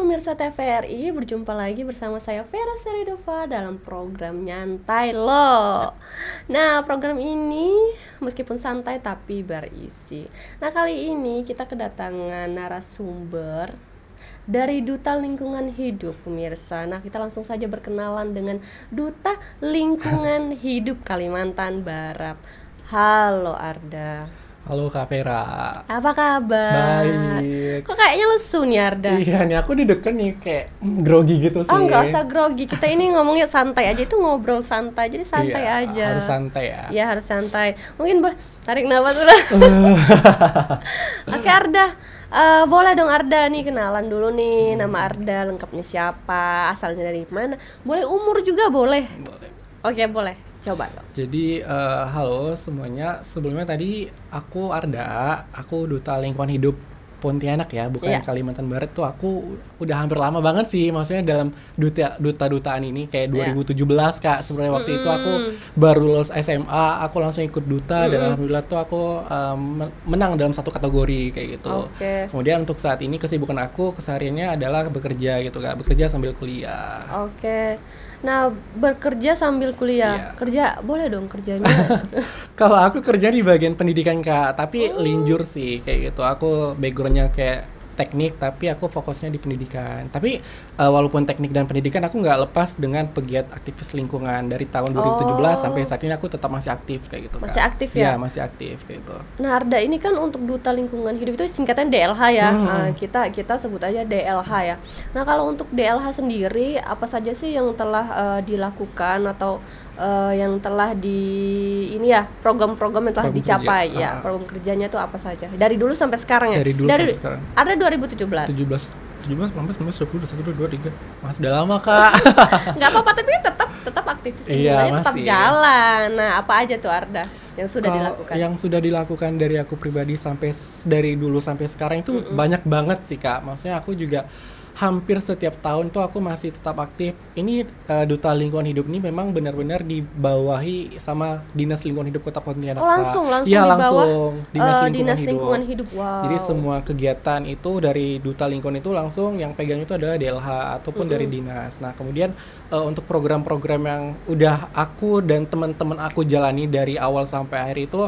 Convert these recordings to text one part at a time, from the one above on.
pemirsa TVRI, berjumpa lagi bersama saya Vera Seridova dalam program Nyantai Lo. Nah, program ini meskipun santai tapi berisi. Nah, kali ini kita kedatangan narasumber dari Duta Lingkungan Hidup, pemirsa. Nah, kita langsung saja berkenalan dengan Duta Lingkungan Hidup Kalimantan Barat. Halo Arda. Halo Kak Vera. Apa kabar? Baik. Kok kayaknya lesu nih Arda? Iya nih, aku di deket nih kayak grogi gitu oh, sih. Oh nggak usah grogi, kita ini ngomongnya santai aja, itu ngobrol santai, jadi iya, santai iya, aja. harus santai ya. Iya harus santai. Mungkin boleh tarik nafas dulu. Oke Arda, uh, boleh dong Arda nih kenalan dulu nih, nama Arda, lengkapnya siapa, asalnya dari mana, boleh umur juga boleh. Boleh. Oke boleh. Coba dong. Jadi uh, halo semuanya. Sebelumnya tadi aku Arda, aku duta lingkungan hidup Pontianak ya, bukan yeah. Kalimantan Barat tuh aku udah hampir lama banget sih maksudnya dalam duta duta dutaan ini kayak 2017 iya. yeah. Kak. Sebenarnya waktu mm -hmm. itu aku hmm. baru lulus SMA, aku langsung ikut duta mm -hmm. dan alhamdulillah tuh aku um, menang dalam satu kategori kayak gitu. Okay. Kemudian untuk saat ini kesibukan aku kesehariannya adalah bekerja gitu Kak, bekerja sambil kuliah. Oke. Okay Nah, bekerja sambil kuliah. Yeah. Kerja boleh dong kerjanya. Kalau aku kerja di bagian pendidikan Kak, tapi oh. linjur sih kayak gitu. Aku backgroundnya kayak teknik tapi aku fokusnya di pendidikan tapi uh, walaupun teknik dan pendidikan aku nggak lepas dengan pegiat aktivis lingkungan dari tahun 2017 oh. sampai saat ini aku tetap masih aktif kayak gitu masih kan. aktif ya? ya masih aktif kayak gitu nah Arda ini kan untuk duta lingkungan hidup itu singkatan DLH ya hmm. nah, kita kita sebut aja DLH ya nah kalau untuk DLH sendiri apa saja sih yang telah uh, dilakukan atau uh, yang telah di ini ya program-program yang telah program dicapai kerja. ya ah. program kerjanya tuh apa saja dari dulu sampai sekarang ya dari dulu dari, sampai sekarang ada 2017 17 17, 19, 20, 21, 22, 23 Mas, udah lama kak nggak apa-apa, tapi tetap tetap sih iya, tetap jalan Nah, apa aja tuh Arda yang sudah Kalo dilakukan? Yang sudah dilakukan dari aku pribadi sampai dari dulu sampai sekarang itu mm -hmm. banyak banget sih kak Maksudnya aku juga hampir setiap tahun tuh aku masih tetap aktif. Ini uh, duta lingkungan hidup ini memang benar-benar dibawahi sama dinas lingkungan hidup Kota Pontianak. Oh, langsung langsung ya, langsung bawah, dinas, uh, lingkungan, dinas hidup. lingkungan hidup. Wow. Jadi semua kegiatan itu dari duta lingkungan itu langsung yang pegangnya itu adalah DLH ataupun mm -hmm. dari dinas. Nah, kemudian uh, untuk program-program yang udah aku dan teman-teman aku jalani dari awal sampai akhir itu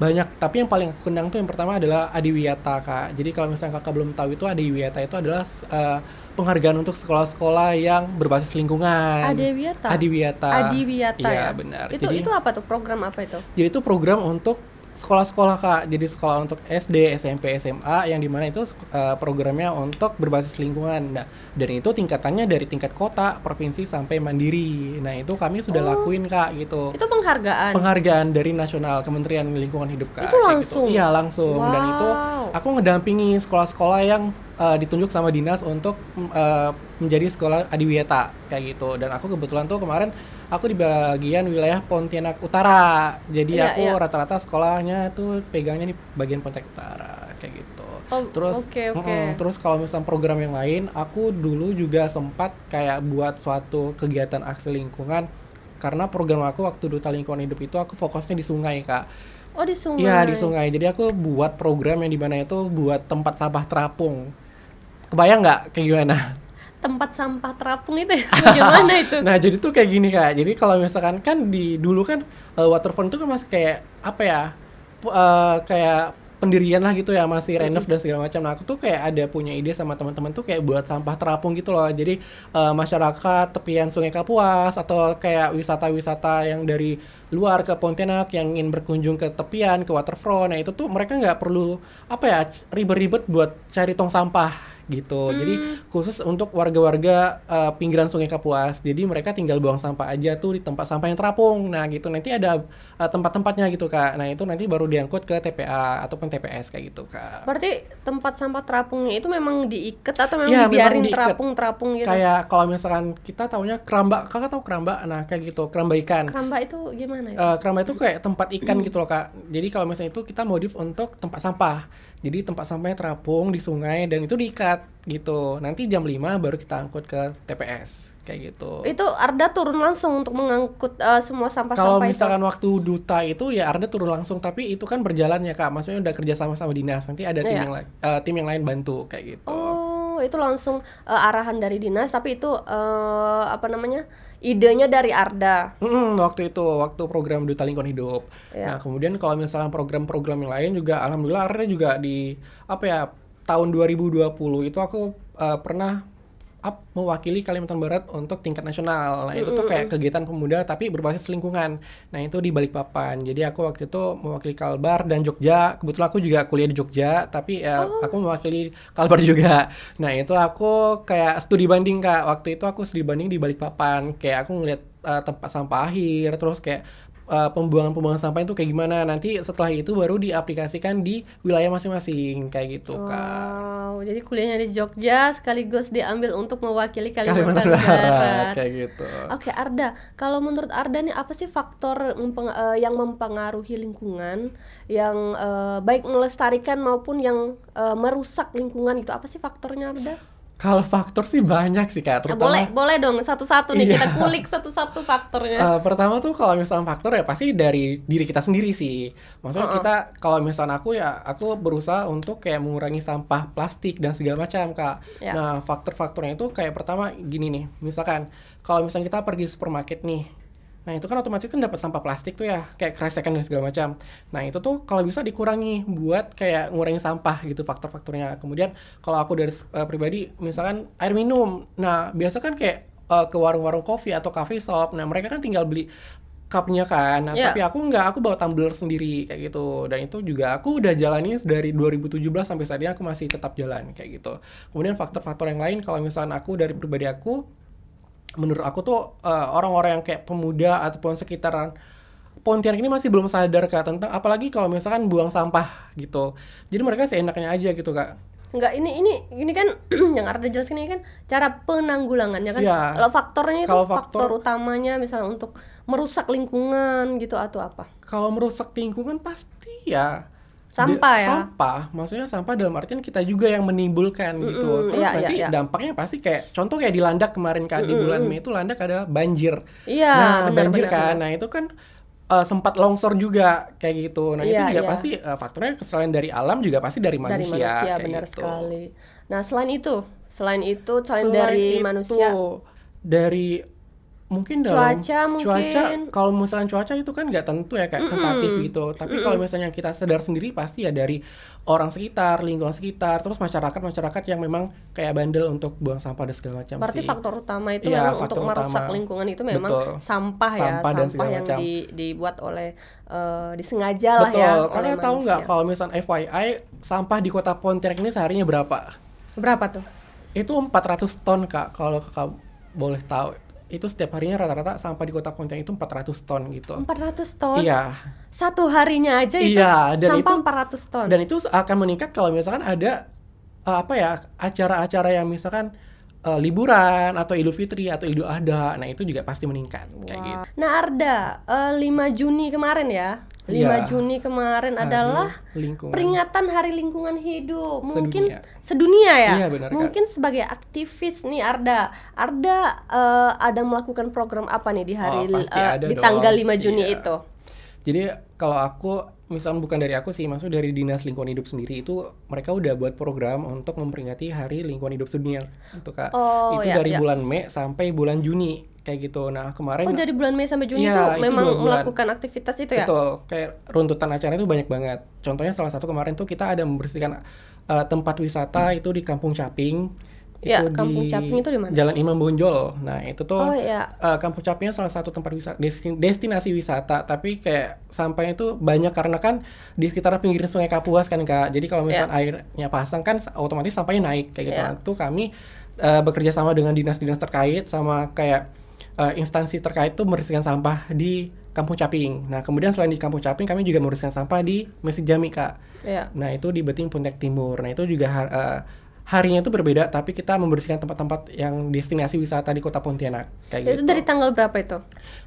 banyak tapi yang paling aku kenang tuh yang pertama adalah adiwiyata kak jadi kalau misalnya kakak belum tahu itu adiwiyata itu adalah uh, penghargaan untuk sekolah-sekolah yang berbasis lingkungan adiwiyata adiwiyata adiwiyata ya? iya ya? benar itu jadi, itu apa tuh program apa itu jadi itu program untuk sekolah-sekolah kak jadi sekolah untuk SD SMP SMA yang dimana itu uh, programnya untuk berbasis lingkungan nah dan itu tingkatannya dari tingkat kota provinsi sampai mandiri nah itu kami sudah oh, lakuin kak gitu itu penghargaan penghargaan dari nasional Kementerian Lingkungan Hidup kak itu gitu. langsung iya gitu. langsung wow. dan itu aku ngedampingi sekolah-sekolah yang uh, ditunjuk sama dinas untuk uh, menjadi sekolah adiwiyata kayak gitu dan aku kebetulan tuh kemarin aku di bagian wilayah Pontianak Utara. Jadi yeah, aku iya. rata-rata yeah. sekolahnya tuh pegangnya di bagian Pontianak Utara kayak gitu. Oh, terus okay, okay. Mm, terus kalau misalnya program yang lain, aku dulu juga sempat kayak buat suatu kegiatan aksi lingkungan karena program aku waktu duta lingkungan hidup itu aku fokusnya di sungai, Kak. Oh, di sungai. Iya, di sungai. Jadi aku buat program yang di mana itu buat tempat sampah terapung. Kebayang nggak kayak gimana? tempat sampah terapung itu ya? gimana itu? nah jadi tuh kayak gini kak. Jadi kalau misalkan kan di dulu kan uh, waterfront tuh kan masih kayak apa ya? Uh, kayak pendirian lah gitu ya masih hmm. renov dan segala macam. Nah aku tuh kayak ada punya ide sama teman-teman tuh kayak buat sampah terapung gitu loh. Jadi uh, masyarakat tepian Sungai Kapuas atau kayak wisata-wisata yang dari luar ke Pontianak yang ingin berkunjung ke tepian ke waterfront, nah itu tuh mereka nggak perlu apa ya ribet-ribet buat cari tong sampah gitu. Hmm. Jadi khusus untuk warga-warga uh, pinggiran Sungai Kapuas. Jadi mereka tinggal buang sampah aja tuh di tempat sampah yang terapung. Nah, gitu. Nanti ada uh, tempat-tempatnya gitu, Kak. Nah, itu nanti baru diangkut ke TPA ataupun TPS kayak gitu, Kak. Berarti tempat sampah terapungnya itu memang diikat atau memang ya, dibiarin terapung-terapung gitu? Kayak kalau misalkan kita taunya keramba, Kakak tahu keramba? Nah, kayak gitu, keramba ikan. Keramba itu gimana ya? Uh, keramba itu kayak tempat ikan gitu loh, Kak. Jadi kalau misalnya itu kita modif untuk tempat sampah. Jadi tempat sampahnya terapung di sungai dan itu diikat gitu. Nanti jam 5 baru kita angkut ke TPS kayak gitu. Itu Arda turun langsung untuk mengangkut uh, semua sampah-sampah Kalau misalkan waktu duta itu ya Arda turun langsung tapi itu kan berjalannya Kak. Maksudnya udah kerja sama sama dinas. Nanti ada iya. tim yeah. yang uh, tim yang lain bantu kayak gitu. Oh itu langsung uh, arahan dari dinas tapi itu uh, apa namanya idenya dari Arda. Mm, waktu itu waktu program Duta Lingkungan Hidup. Yeah. Nah, kemudian kalau misalnya program-program yang lain juga alhamdulillah Arda juga di apa ya tahun 2020 itu aku uh, pernah up mewakili Kalimantan Barat untuk tingkat nasional. Nah, itu tuh kayak kegiatan pemuda tapi berbasis lingkungan. Nah, itu di balik papan. Jadi aku waktu itu mewakili Kalbar dan Jogja. Kebetulan aku juga kuliah di Jogja, tapi ya oh. aku mewakili Kalbar juga. Nah, itu aku kayak studi banding, Kak. Waktu itu aku studi banding di balik papan. Kayak aku ngeliat uh, tempat sampah akhir terus kayak uh, pembuangan-pembuangan sampah itu kayak gimana. Nanti setelah itu baru diaplikasikan di wilayah masing-masing kayak gitu wow. wow Jadi kuliahnya di Jogja sekaligus diambil untuk mewakili Kalimantan, Kalimantan Barat. Barat kayak gitu. Oke, okay, Arda, kalau menurut Arda nih apa sih faktor mempeng uh, yang mempengaruhi lingkungan yang uh, baik melestarikan maupun yang uh, merusak lingkungan gitu? Apa sih faktornya Arda? Kalau faktor sih banyak sih kayak Terutama, boleh, boleh dong satu-satu nih iya. kita kulik satu-satu faktornya. Uh, pertama tuh kalau misalnya faktor ya pasti dari diri kita sendiri sih. Maksudnya uh -uh. kita kalau misalnya aku ya aku berusaha untuk kayak mengurangi sampah plastik dan segala macam kak. Yeah. Nah faktor-faktornya itu kayak pertama gini nih, misalkan kalau misalnya kita pergi supermarket nih Nah itu kan otomatis kan dapat sampah plastik tuh ya, kayak keresekan dan segala macam. Nah itu tuh kalau bisa dikurangi buat kayak ngurangi sampah gitu faktor-faktornya. Kemudian kalau aku dari uh, pribadi, misalkan air minum. Nah biasa kan kayak uh, ke warung-warung kopi atau cafe shop. Nah mereka kan tinggal beli cupnya kan, nah, yeah. tapi aku nggak, aku bawa tumbler sendiri kayak gitu, dan itu juga aku udah jalani dari 2017 sampai saat ini aku masih tetap jalan kayak gitu. Kemudian faktor-faktor yang lain, kalau misalkan aku dari pribadi aku, menurut aku tuh eh, orang-orang uh, yang kayak pemuda ataupun sekitaran Pontianak ini masih belum sadar kak tentang apalagi kalau misalkan buang sampah gitu. Jadi mereka seenaknya aja gitu kak. Enggak, ini ini ini kan yang ada jelas ini kan cara penanggulangannya kan. Ya, kalau faktornya itu kalau faktor, faktor utamanya misalnya untuk merusak lingkungan gitu atau apa? Kalau merusak lingkungan pasti ya sampah ya sampah maksudnya sampah dalam artian kita juga yang menimbulkan mm -hmm. gitu terus yeah, ya, nanti yeah, yeah. dampaknya pasti kayak contoh kayak di landak kemarin kan mm -hmm. di bulan Mei itu landak ada banjir yeah, nah bener, banjir bener, kan nah itu kan uh, sempat longsor juga kayak gitu. Nah, yeah, itu iya, juga yeah. pasti uh, faktornya selain dari alam juga pasti dari manusia. Dari manusia benar gitu. sekali. Nah, selain itu, selain itu selain, selain dari itu, manusia dari mungkin dalam cuaca mungkin kalau misalnya cuaca itu kan nggak tentu ya kayak mm -mm. tentatif gitu tapi mm hmm kalau misalnya kita sadar sendiri pasti ya dari orang sekitar lingkungan sekitar terus masyarakat masyarakat yang memang kayak bandel untuk buang sampah dan segala macam berarti sih. faktor utama itu ya, memang untuk utama. merusak lingkungan itu memang Betul. sampah ya sampah, dan sampah yang macam. di, dibuat oleh uh, disengaja lah ya Betul kalian tahu nggak kalau misalnya FYI sampah di kota Pontianak ini seharinya berapa berapa tuh itu 400 ton kak kalau kakak boleh tahu itu setiap harinya rata-rata sampah di kota Pontianak itu 400 ton gitu. 400 ton? Iya. Satu harinya aja itu iya, dan sampah itu, 400 ton. Dan itu akan meningkat kalau misalkan ada uh, apa ya acara-acara yang misalkan uh, liburan atau Idul Fitri atau Idul Adha. Nah, itu juga pasti meningkat wow. kayak gitu. Nah, Arda, uh, eh, 5 Juni kemarin ya. 5 ya. Juni kemarin hari adalah lingkungan. peringatan Hari Lingkungan Hidup. Mungkin sedunia, ya. Iya, benar, Mungkin kan? sebagai aktivis nih Arda, Arda uh, ada melakukan program apa nih di hari oh, uh, di tanggal 5 Juni iya. itu? Jadi kalau aku misal bukan dari aku sih, maksudnya dari Dinas Lingkungan Hidup sendiri itu mereka udah buat program untuk memperingati Hari Lingkungan Hidup Sedunia gitu Kak. Oh, itu ya, dari ya. bulan Mei sampai bulan Juni kayak gitu. Nah, kemarin Oh, dari bulan Mei sampai Juni ya, itu memang itu melakukan aktivitas itu ya? Betul. Kayak runtutan acara itu banyak banget. Contohnya salah satu kemarin tuh kita ada membersihkan uh, tempat wisata hmm. itu di Kampung Caping ya, itu Kampung di Caping itu di mana? Jalan Imam Bonjol. Nah, itu tuh oh, ya. uh, Kampung Capingnya salah satu tempat wisata destinasi wisata, tapi kayak sampahnya itu banyak karena kan di sekitar pinggir Sungai Kapuas kan Kak. Jadi kalau misalnya yeah. airnya pasang kan otomatis sampahnya naik kayak gitu. Yeah. Nah, kan. tuh kami uh, bekerja sama dengan dinas-dinas terkait sama kayak uh, instansi terkait tuh membersihkan sampah di Kampung Caping. Nah, kemudian selain di Kampung Caping, kami juga membersihkan sampah di Masjid Jami, Kak. Yeah. Nah, itu di Beting Puntek Timur. Nah, itu juga uh, harinya itu berbeda tapi kita membersihkan tempat-tempat yang destinasi wisata di kota Pontianak kayak itu gitu. Itu dari tanggal berapa itu?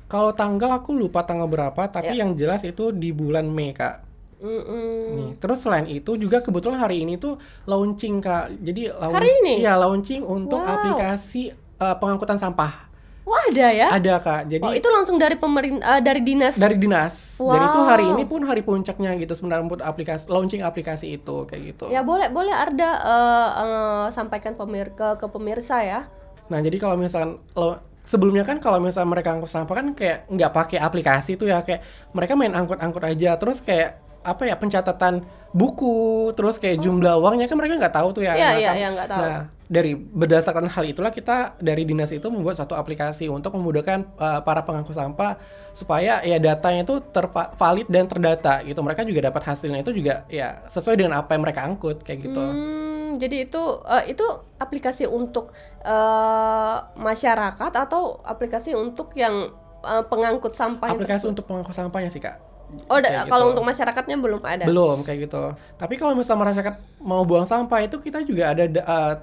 Kalau tanggal aku lupa tanggal berapa tapi yeah. yang jelas itu di bulan Mei kak. Mm -mm. Nih, terus selain itu juga kebetulan hari ini tuh launching kak. Jadi laun hari ini? ya launching untuk wow. aplikasi uh, pengangkutan sampah. Wah ada ya? Ada kak. Jadi oh, itu langsung dari pemerintah eh, uh, dari dinas. Dari dinas. Wow. Dan itu hari ini pun hari puncaknya gitu sebenarnya untuk aplikasi launching aplikasi itu kayak gitu. Ya boleh boleh Arda uh, uh, sampaikan pemir ke, ke pemirsa ya. Nah jadi kalau misalkan lo sebelumnya kan kalau misalnya mereka angkut sampah kan kayak nggak pakai aplikasi tuh ya kayak mereka main angkut-angkut aja terus kayak apa ya pencatatan buku terus kayak jumlah oh. uangnya kan mereka nggak tahu tuh ya. Iya iya iya gak tahu. Nah dari berdasarkan hal itulah kita dari dinas itu membuat satu aplikasi untuk memudahkan uh, para pengangkut sampah supaya ya datanya itu tervalid dan terdata gitu. Mereka juga dapat hasilnya itu juga ya sesuai dengan apa yang mereka angkut kayak gitu. Hmm, jadi itu uh, itu aplikasi untuk uh, masyarakat atau aplikasi untuk yang uh, pengangkut sampah? Aplikasi untuk pengangkut sampahnya sih kak Oh, kalau gitu. untuk masyarakatnya belum ada. Belum kayak gitu. Tapi kalau misalnya masyarakat mau buang sampah itu kita juga ada uh,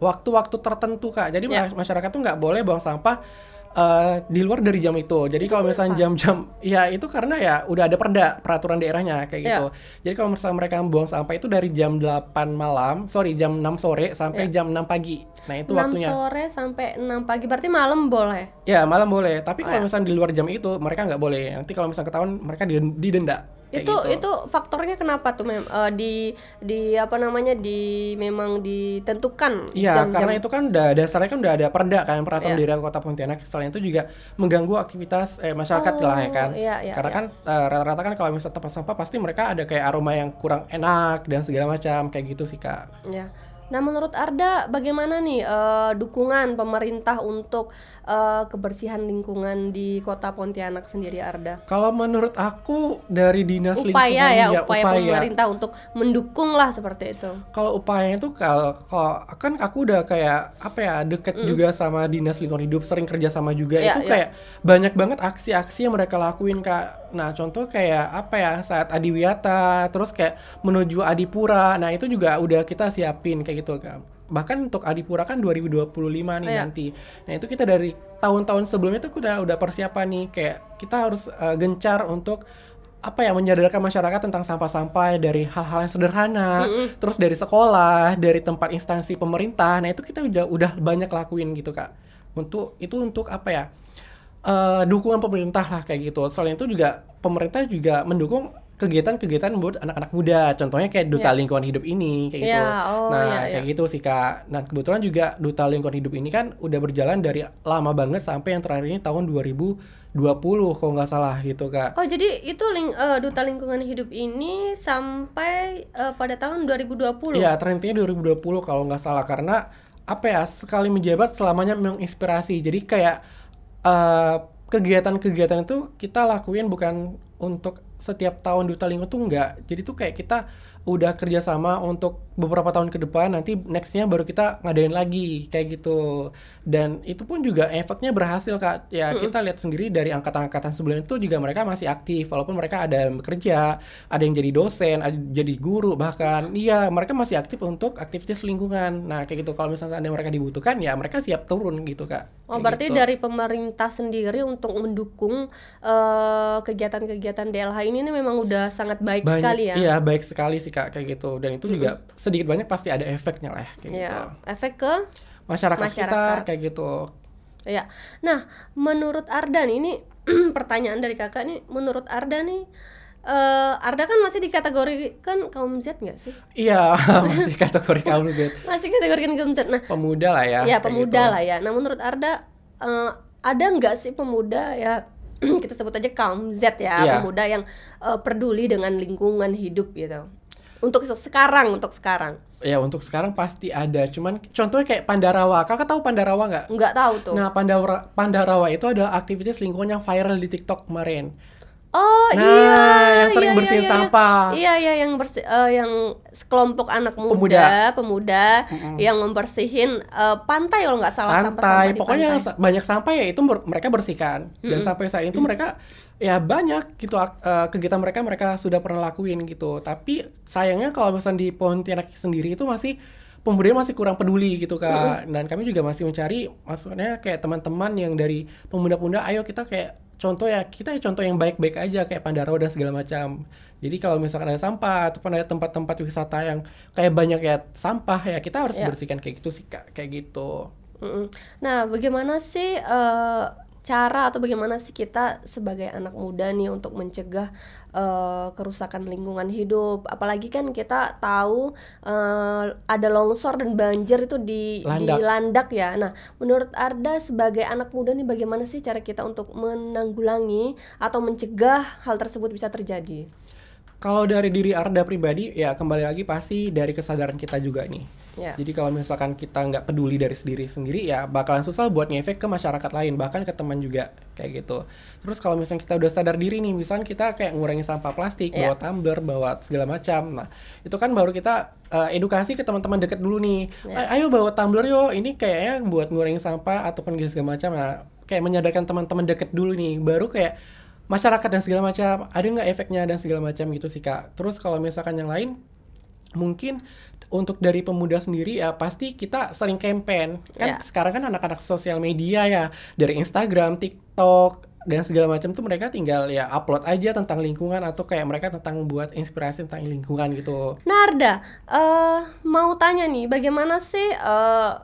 waktu-waktu tertentu kak. Jadi yeah. masyarakat tuh nggak boleh buang sampah uh, di luar dari jam itu. Jadi kalau misalnya jam-jam ya itu karena ya udah ada perda peraturan daerahnya kayak yeah. gitu. Jadi kalau misalnya mereka buang sampah itu dari jam 8 malam, sorry jam 6 sore sampai yeah. jam 6 pagi. Nah itu 6 waktunya. sore sampai 6 pagi. Berarti malam boleh? Ya malam boleh. Tapi oh, kalau ya. misalnya di luar jam itu mereka nggak boleh. Nanti kalau misalnya ketahuan mereka didenda. Kayak itu gitu. itu faktornya kenapa tuh mem uh, di di apa namanya di memang ditentukan Iya, karena itu kan udah dasarnya kan udah ada perda kan peraturan yeah. daerah kota Pontianak selain itu juga mengganggu aktivitas eh, masyarakat oh, lah ya kan yeah, yeah, karena yeah. kan rata eh, rata-rata kan kalau misalnya tempat sampah pasti mereka ada kayak aroma yang kurang enak dan segala macam kayak gitu sih kak Iya yeah Nah, menurut Arda, bagaimana nih uh, dukungan pemerintah untuk uh, kebersihan lingkungan di Kota Pontianak sendiri, Arda? Kalau menurut aku dari dinas upaya lingkungan ya, ya upaya, upaya pemerintah untuk mendukung lah seperti itu. Kalau upayanya itu kalau, kalau kan aku udah kayak apa ya deket mm. juga sama dinas lingkungan hidup, sering kerja sama juga yeah, itu yeah. kayak banyak banget aksi-aksi yang mereka lakuin kak. Nah, contoh kayak apa ya saat Adiwiyata, terus kayak menuju Adipura. Nah itu juga udah kita siapin kayak gitu kan bahkan untuk Adipura kan 2025 nih yeah. nanti. Nah, itu kita dari tahun-tahun sebelumnya tuh udah udah persiapan nih kayak kita harus uh, gencar untuk apa ya menyadarkan masyarakat tentang sampah-sampah dari hal-hal yang sederhana, mm -hmm. terus dari sekolah, dari tempat instansi pemerintah. Nah, itu kita udah udah banyak lakuin gitu, Kak. Untuk itu untuk apa ya? Uh, dukungan pemerintah lah kayak gitu. Selain itu juga pemerintah juga mendukung kegiatan-kegiatan buat anak-anak muda. Contohnya kayak duta yeah. lingkungan hidup ini kayak yeah, gitu. Oh, nah, yeah, kayak yeah. gitu sih Kak. Nah, kebetulan juga duta lingkungan hidup ini kan udah berjalan dari lama banget sampai yang terakhir ini tahun 2020 kalau nggak salah gitu Kak. Oh, jadi itu ling uh, duta lingkungan hidup ini sampai uh, pada tahun 2020. Iya, trennya 2020 kalau nggak salah karena apa ya, sekali menjabat selamanya menginspirasi. Jadi kayak uh, kegiatan-kegiatan itu kita lakuin bukan untuk setiap tahun duta lingkungan tuh enggak. Jadi tuh kayak kita udah kerjasama untuk beberapa tahun ke depan nanti nextnya baru kita ngadain lagi kayak gitu dan itu pun juga efeknya berhasil kak ya hmm. kita lihat sendiri dari angkatan-angkatan sebelumnya itu juga mereka masih aktif walaupun mereka ada yang bekerja ada yang jadi dosen ada yang jadi guru bahkan iya mereka masih aktif untuk aktivitas lingkungan nah kayak gitu kalau misalnya ada mereka dibutuhkan ya mereka siap turun gitu kak oh berarti gitu. dari pemerintah sendiri untuk mendukung eh, kegiatan-kegiatan uh, DLH ini, ini memang udah sangat baik Banyak, sekali ya iya baik sekali sih kak kayak gitu dan itu mm -hmm. juga sedikit banyak pasti ada efeknya lah kayak yeah. gitu efek ke masyarakat, masyarakat sekitar kayak gitu ya nah menurut Ardan ini pertanyaan dari kakak nih menurut Arda nih uh, Arda kan masih dikategorikan kaum Z nggak sih? Iya, masih kategori kaum Z. masih kategorikan kaum Z. Nah, pemuda lah ya. Iya, pemuda gitu. lah ya. Nah, menurut Arda uh, ada nggak sih pemuda ya kita sebut aja kaum Z ya, yeah. pemuda yang uh, peduli dengan lingkungan hidup gitu. Untuk sekarang, untuk sekarang. Ya untuk sekarang pasti ada, cuman contohnya kayak Pandarawa. Kakak tahu Pandarawa nggak? Nggak tahu tuh. Nah Pandarawa, Pandarawa itu ada aktivitas lingkungan yang viral di TikTok kemarin. Oh nah, iya. yang sering iya, iya bersihin iya, sampah. Iya iya yang bersih eh, uh, yang sekelompok anak muda, pemuda, pemuda mm -hmm. yang membersihin uh, pantai kalau nggak salah pantai. sampah. sampah pokoknya pantai. banyak sampah ya itu mereka bersihkan. Dan mm -hmm. sampai saat itu mm -hmm. mereka ya banyak gitu uh, kegiatan mereka mereka sudah pernah lakuin gitu tapi sayangnya kalau misalnya di Pontianak sendiri itu masih pemuda masih kurang peduli gitu kak dan kami juga masih mencari maksudnya kayak teman-teman yang dari pemuda-pemuda ayo kita kayak contoh ya kita ya contoh yang baik-baik aja kayak pandara dan segala macam jadi kalau misalkan ada sampah ataupun ada tempat-tempat wisata yang kayak banyak ya sampah ya kita harus yeah. bersihkan kayak gitu sih kak kayak gitu nah bagaimana sih uh cara atau bagaimana sih kita sebagai anak muda nih untuk mencegah uh, kerusakan lingkungan hidup apalagi kan kita tahu uh, ada longsor dan banjir itu di landak. di landak ya nah menurut Arda sebagai anak muda nih bagaimana sih cara kita untuk menanggulangi atau mencegah hal tersebut bisa terjadi kalau dari diri Arda pribadi ya kembali lagi pasti dari kesadaran kita juga nih Yeah. Jadi kalau misalkan kita nggak peduli dari sendiri sendiri ya bakalan susah buat ngefek ke masyarakat lain bahkan ke teman juga kayak gitu. Terus kalau misalnya kita udah sadar diri nih, misalnya kita kayak ngurangi sampah plastik, yeah. bawa tumbler, bawa segala macam. Nah, itu kan baru kita uh, edukasi ke teman-teman deket dulu nih. Yeah. Ayo bawa tumbler yo, ini kayaknya buat ngurangi sampah ataupun segala macam. Nah, kayak menyadarkan teman-teman deket dulu nih, baru kayak masyarakat dan segala macam ada nggak efeknya dan segala macam gitu sih kak terus kalau misalkan yang lain mungkin untuk dari pemuda sendiri ya pasti kita sering campaign kan yeah. sekarang kan anak-anak sosial media ya dari Instagram, TikTok dan segala macam tuh mereka tinggal ya upload aja tentang lingkungan atau kayak mereka tentang buat inspirasi tentang lingkungan gitu. Narda, nah, uh, eh, mau tanya nih bagaimana sih uh,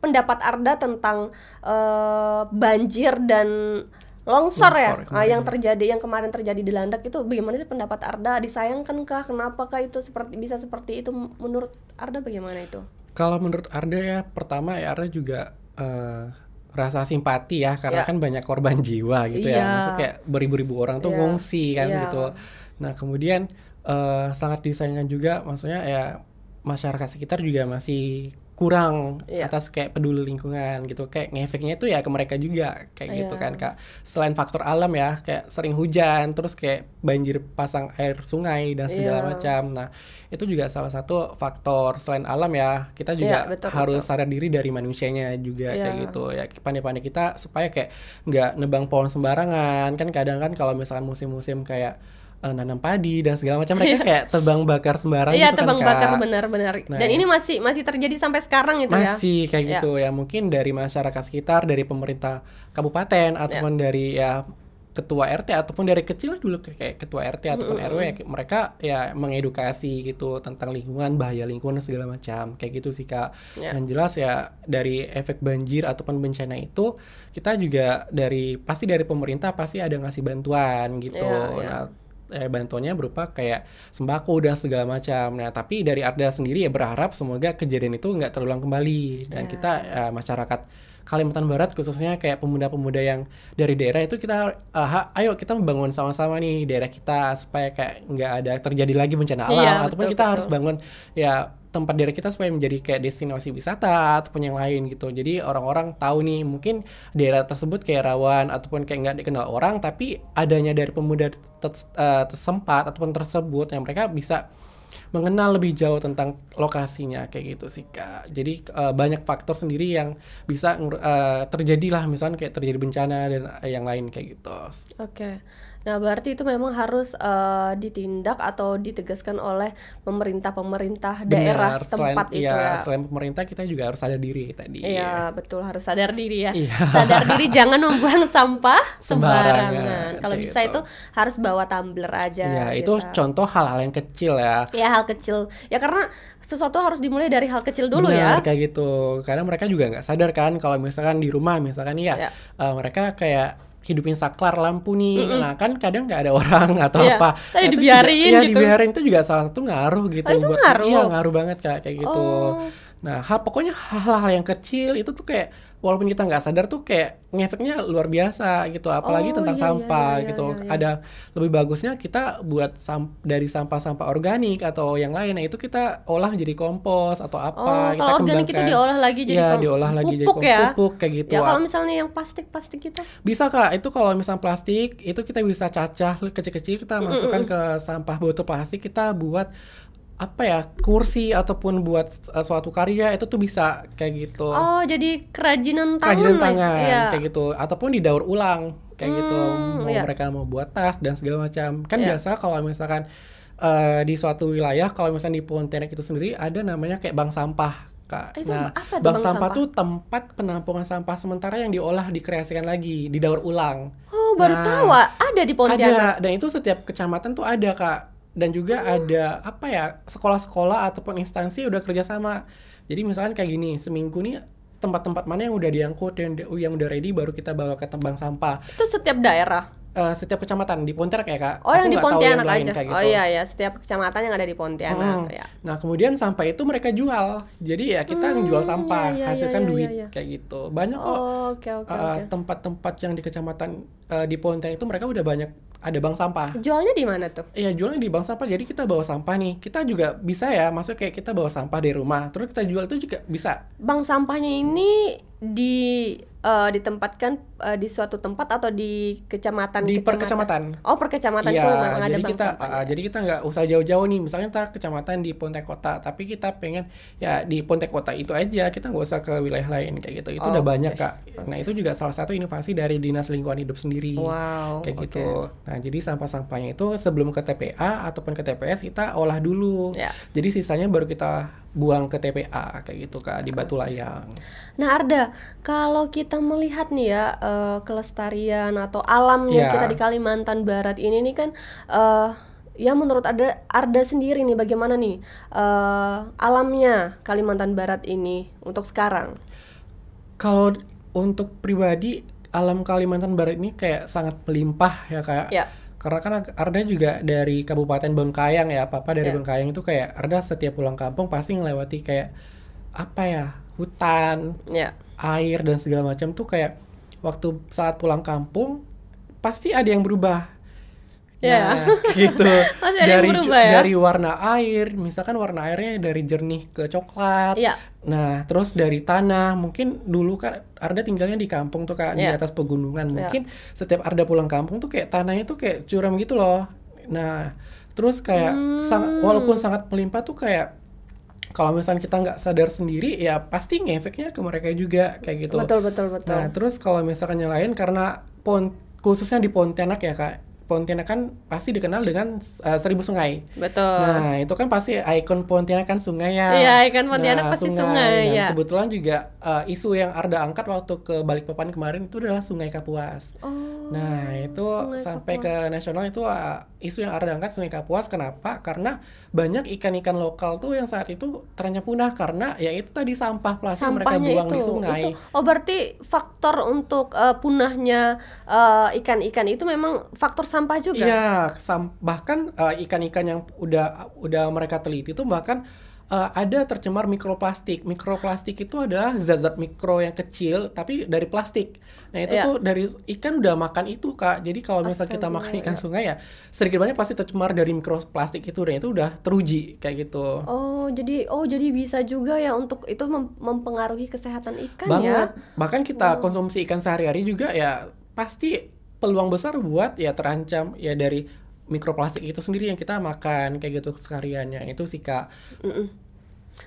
pendapat Arda tentang uh, banjir dan Longsor, longsor ya, ya yang terjadi yang kemarin terjadi di Landak itu bagaimana sih pendapat Arda disayangkan disayangkankah kah itu seperti bisa seperti itu menurut Arda bagaimana itu kalau menurut Arda ya pertama ya Arda juga uh, rasa simpati ya karena yeah. kan banyak korban jiwa gitu yeah. ya iya. maksudnya kayak beribu-ribu orang tuh yeah. kan yeah. gitu nah kemudian uh, sangat disayangkan juga maksudnya ya masyarakat sekitar juga masih kurang yeah. atas kayak peduli lingkungan gitu kayak ngefeknya itu ya ke mereka juga kayak yeah. gitu kan kak selain faktor alam ya kayak sering hujan terus kayak banjir pasang air sungai dan iya. segala yeah. macam nah itu juga salah satu faktor selain alam ya kita iya, juga yeah, betul, harus betul. sadar diri dari manusianya juga yeah. kayak gitu ya pandai-pandai kita supaya kayak nggak nebang pohon sembarangan kan kadang kan kalau misalkan musim-musim kayak uh, nanam padi dan segala macam mereka iya. kayak tebang bakar sembarang iya, gitu kan, tebang bakar benar-benar nah, dan iya. ini masih masih terjadi sampai sekarang gitu masih, ya masih kayak iya. gitu ya mungkin dari masyarakat sekitar dari pemerintah kabupaten ataupun dari ya ketua RT ataupun dari kecil dulu kayak ketua RT ataupun mm-hmm. RW ya, mereka ya mengedukasi gitu tentang lingkungan bahaya lingkungan segala macam kayak gitu sih kak yeah. yang jelas ya dari efek banjir ataupun bencana itu kita juga dari pasti dari pemerintah pasti ada ngasih bantuan gitu yeah, yeah. Nah, eh, bantuannya berupa kayak sembako udah segala macam. Nah, tapi dari Arda sendiri ya berharap semoga kejadian itu nggak terulang kembali dan yeah. kita eh, masyarakat Kalimantan Barat khususnya kayak pemuda-pemuda yang dari daerah itu kita uh, ha, ayo kita membangun sama-sama nih daerah kita supaya kayak nggak ada terjadi lagi bencana iya, alam iya, ataupun betul, kita betul. harus bangun ya tempat daerah kita supaya menjadi kayak destinasi wisata ataupun yang lain gitu. Jadi orang-orang tahu nih mungkin daerah tersebut kayak rawan ataupun kayak nggak dikenal orang tapi adanya dari pemuda eh, tersempat ataupun tersebut yang mereka bisa mengenal lebih jauh tentang lokasinya kayak gitu sih kak. Jadi uh, banyak faktor sendiri yang bisa uh, eh, lah misalnya kayak terjadi bencana dan eh, yang lain kayak gitu. Oke. Okay. Nah, berarti itu memang harus uh, ditindak atau ditegaskan oleh pemerintah-pemerintah daerah tempat selain, itu iya, ya, Selain pemerintah kita juga harus sadar diri tadi. Iya, betul harus sadar diri ya. Iya. Sadar diri jangan membuang sampah sembarangan. sembarangan. Kalau bisa gitu. itu harus bawa tumbler aja. Iya, gitu. itu contoh hal-hal yang kecil ya. Iya, hal kecil ya karena sesuatu harus dimulai dari hal kecil dulu ya. Benar, ya kayak gitu karena mereka juga nggak sadar kan kalau misalkan di rumah misalkan ya, ya. Uh, mereka kayak hidupin saklar lampu nih mm -mm. nah kan kadang nggak ada orang atau ya. apa tadi nah, dibiarin juga, ya, gitu. dibiarin itu juga salah satu ngaruh gitu oh, itu buat ngaruh iya, ngaruh banget kayak kayak gitu oh. nah hal pokoknya hal-hal yang kecil itu tuh kayak walaupun kita nggak sadar tuh kayak ngefeknya luar biasa gitu apalagi oh, tentang iya, iya sampah iya, iya, gitu iya, iya. ada lebih bagusnya kita buat sam dari sampah-sampah organik atau yang lain nah itu kita olah jadi kompos atau apa oh, kita kalau organik itu diolah lagi jadi ya, diolah lagi pupuk jadi ya? pupuk kayak gitu ya kalau misalnya yang plastik-plastik kita gitu? bisa kak itu kalau misalnya plastik itu kita bisa cacah kecil-kecil kita mm -mm. masukkan ke sampah botol plastik kita buat apa ya kursi ataupun buat eh, suatu karya itu tuh bisa kayak gitu oh jadi kerajinan tangan kerajinan ya? tangan ya. kayak gitu ataupun didaur ulang kayak hmm, gitu mau ya. mereka mau buat tas dan segala macam kan ya. biasa kalau misalkan uh, di suatu wilayah kalau misalnya di Pontianak itu sendiri ada namanya kayak bank sampah kak itu nah apa bank, bank sampah, sampah tuh tempat penampungan sampah sementara yang diolah dikreasikan lagi didaur ulang oh baru nah, tahu ada di Pontianak ada dan itu setiap kecamatan tuh ada kak dan juga ada apa ya sekolah-sekolah ataupun instansi udah kerjasama jadi misalkan kayak gini seminggu nih tempat-tempat mana yang udah diangkut yang yang udah ready baru kita bawa ke tebang sampah itu setiap daerah Uh, setiap kecamatan di Pontianak ya kak? Oh Aku yang di Pontianak yang aja. gitu. Oh iya ya setiap kecamatan yang ada di Pontianak. Hmm. Ya. Nah kemudian sampah itu mereka jual, jadi ya kita hmm, jual sampah, iya, iya, hasilkan iya, duit iya. kayak gitu. Banyak oh, kok eh, tempat-tempat okay, okay, uh, okay. yang di kecamatan uh, di Pontianak itu mereka udah banyak ada bank sampah. Jualnya di mana tuh? Iya, jualnya di bank sampah. Jadi kita bawa sampah nih. Kita juga bisa ya, maksudnya kayak kita bawa sampah dari rumah, terus kita jual itu juga bisa. Bank sampahnya ini di uh, ditempatkan uh, di suatu tempat atau di kecamatan? Di kecamatan. per kecamatan. Oh, per kecamatan ya, tuh memang jadi bank kita, sampah. Uh, eh, Jadi kita nggak usah jauh-jauh nih. Misalnya kita kecamatan di Pontek Kota, tapi kita pengen ya di Pontek Kota itu aja. Kita nggak usah ke wilayah lain kayak gitu. Itu oh, udah okay. banyak kak. Nah itu juga salah satu inovasi dari dinas lingkungan hidup sendiri. Wow. Kayak okay. gitu. Nah Nah, jadi sampah-sampahnya itu sebelum ke TPA ataupun ke TPS kita olah dulu. Ya. Jadi sisanya baru kita buang ke TPA kayak gitu Kak di Batu Layang. Nah, Arda, kalau kita melihat nih ya uh, kelestarian atau alamnya ya. kita di Kalimantan Barat ini nih kan uh, ya menurut Arda, Arda sendiri nih bagaimana nih uh, alamnya Kalimantan Barat ini untuk sekarang? Kalau untuk pribadi alam Kalimantan Barat ini kayak sangat melimpah ya kayak yeah. karena kan Arda juga dari Kabupaten Bengkayang ya papa dari yeah. Bengkayang itu kayak Arda setiap pulang kampung pasti ngelewati kayak apa ya hutan yeah. air dan segala macam tuh kayak waktu saat pulang kampung pasti ada yang berubah Yeah. Nah, gitu. Masih ada dari ya? dari warna air, misalkan warna airnya dari jernih ke coklat. Yeah. Nah, terus dari tanah, mungkin dulu kan Arda tinggalnya di kampung tuh kan yeah. di iya. atas pegunungan. Iya. Mungkin yeah. setiap Arda pulang kampung tuh kayak tanahnya tuh kayak curam gitu loh. Nah, terus kayak hmm. sang, walaupun sangat melimpah tuh kayak kalau misalnya kita nggak sadar sendiri ya pasti ngefeknya ke mereka juga kayak gitu. Betul betul betul. Nah terus kalau misalkan lain karena pon khususnya di Pontianak ya kak Pontianak kan pasti dikenal dengan uh, seribu sungai. Betul. Nah itu kan pasti ikon Pontianak kan sungai ya. Iya ikon Pontianak nah, pasti sungai. sungai. Dan ya. kebetulan juga uh, isu yang Arda angkat waktu ke Balikpapan kemarin itu adalah Sungai Kapuas. Oh. Nah itu sampai Kapuas. ke nasional itu uh, isu yang ada angkat sungai Kapuas kenapa? Karena banyak ikan-ikan lokal tuh yang saat itu terancam punah karena ya itu tadi sampah plastik Sampahnya mereka buang itu, di sungai. Itu. Oh berarti faktor untuk uh, punahnya ikan eh, ikan-ikan itu memang faktor sampah juga? Iya, sam bahkan ikan eh, ikan-ikan yang udah udah mereka teliti itu bahkan uh, ada tercemar mikroplastik. Mikroplastik itu adalah zat-zat mikro yang kecil tapi dari plastik. Nah, itu yeah. tuh dari ikan udah makan itu, Kak. Jadi kalau misal kita makan ikan yeah. sungai ya sedikit banyak pasti tercemar dari mikroplastik itu dan itu udah teruji kayak gitu. Oh, jadi oh jadi bisa juga ya untuk itu mem mempengaruhi kesehatan ikan ya? Banget. ya. Bahkan kita wow. konsumsi ikan sehari-hari juga ya pasti peluang besar buat ya terancam ya dari mikroplastik itu sendiri yang kita makan kayak gitu sekariannya itu sih kak. Mm -mm.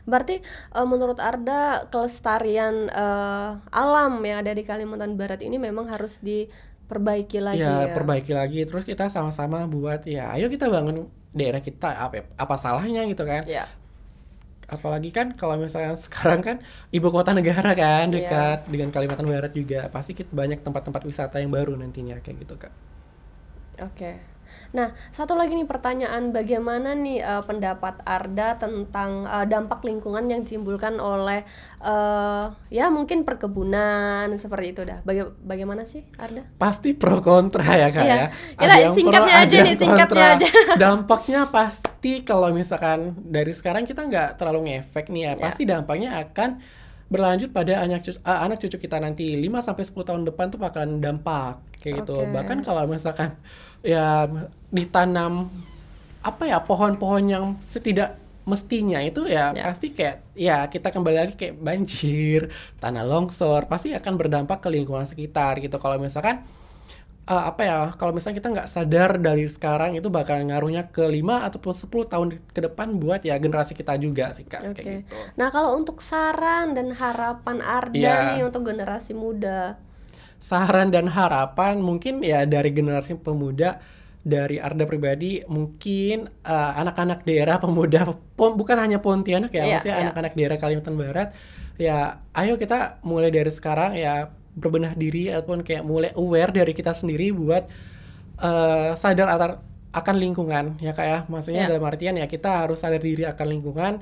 Berarti uh, menurut Arda kelestarian uh, alam yang ada di Kalimantan Barat ini memang harus diperbaiki lagi ya. Ya perbaiki lagi terus kita sama-sama buat ya ayo kita bangun daerah kita apa apa salahnya gitu kan. Yeah. Apalagi kan kalau misalnya sekarang kan ibu kota negara kan ya. dekat dengan Kalimantan Barat juga pasti kita banyak tempat-tempat wisata yang baru nantinya kayak gitu kak. Oke. Okay. Nah, satu lagi nih pertanyaan bagaimana nih uh, pendapat Arda tentang uh, dampak lingkungan yang ditimbulkan oleh uh, ya mungkin perkebunan seperti itu dah. Baga bagaimana sih Arda? Pasti pro kontra ya Kak iya. ya. Kita ada singkatnya pro, aja ada nih, kontra. singkatnya aja. Dampaknya pasti kalau misalkan dari sekarang kita nggak terlalu ngefek nih ya, ya. pasti dampaknya akan berlanjut pada anak cucu, uh, anak cucu kita nanti 5 sampai 10 tahun depan tuh bakalan dampak kayak okay. gitu. Bahkan kalau misalkan ya ditanam apa ya pohon-pohon yang setidak mestinya itu ya, ya pasti kayak ya kita kembali lagi kayak banjir, tanah longsor pasti akan berdampak ke lingkungan sekitar gitu. Kalau misalkan uh, apa ya kalau misalnya kita nggak sadar dari sekarang itu bakal ngaruhnya ke lima ataupun 10 tahun ke depan buat ya generasi kita juga sih kak okay. kayak gitu. Nah kalau untuk saran dan harapan Arda yeah. nih untuk generasi muda saran dan harapan mungkin ya dari generasi pemuda dari Arda pribadi mungkin uh, anak-anak daerah pemuda pom, bukan hanya Pontianak ya yeah, maksudnya yeah. anak-anak daerah Kalimantan Barat ya ayo kita mulai dari sekarang ya berbenah diri ataupun kayak mulai aware dari kita sendiri buat uh, sadar atar, akan lingkungan ya kayak ya. maksudnya yeah. dalam artian ya kita harus sadar diri akan lingkungan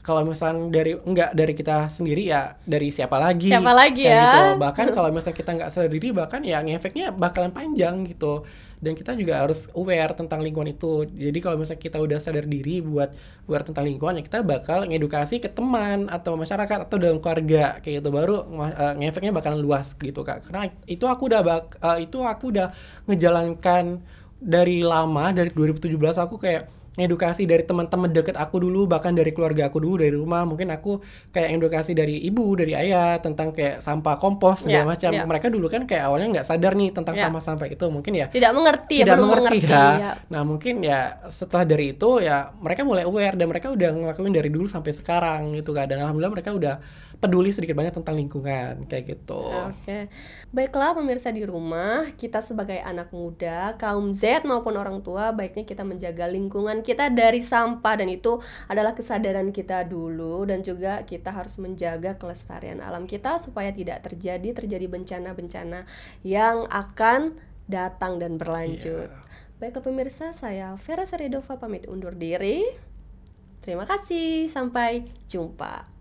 kalau misalnya dari enggak dari kita sendiri ya dari siapa lagi siapa lagi ya, gitu bahkan kalau misalnya kita nggak diri bahkan ya ngefeknya bakalan panjang gitu dan kita juga harus aware tentang lingkungan itu jadi kalau misalnya kita udah sadar diri buat aware tentang lingkungan ya kita bakal ngedukasi ke teman atau masyarakat atau dalam keluarga kayak gitu baru uh, ngefeknya bakalan luas gitu kak karena itu aku udah bak uh, itu aku udah ngejalankan dari lama dari 2017 aku kayak edukasi dari teman-teman deket aku dulu bahkan dari keluarga aku dulu dari rumah mungkin aku kayak edukasi dari ibu dari ayah tentang kayak sampah kompos segala yeah, macam yeah. mereka dulu kan kayak awalnya nggak sadar nih tentang yeah. sampah sampah itu mungkin ya tidak mengerti ya, tidak ya, mengerti, ya. ya nah mungkin ya setelah dari itu ya mereka mulai aware dan mereka udah ngelakuin dari dulu sampai sekarang gitu kan dan alhamdulillah mereka udah peduli sedikit banyak tentang lingkungan kayak gitu. Oke. Okay. Baiklah pemirsa di rumah, kita sebagai anak muda, kaum Z maupun orang tua, baiknya kita menjaga lingkungan kita dari sampah dan itu adalah kesadaran kita dulu dan juga kita harus menjaga kelestarian alam kita supaya tidak terjadi terjadi bencana-bencana yang akan datang dan berlanjut. Yeah. Baiklah pemirsa, saya Vera Seridova pamit undur diri. Terima kasih, sampai jumpa.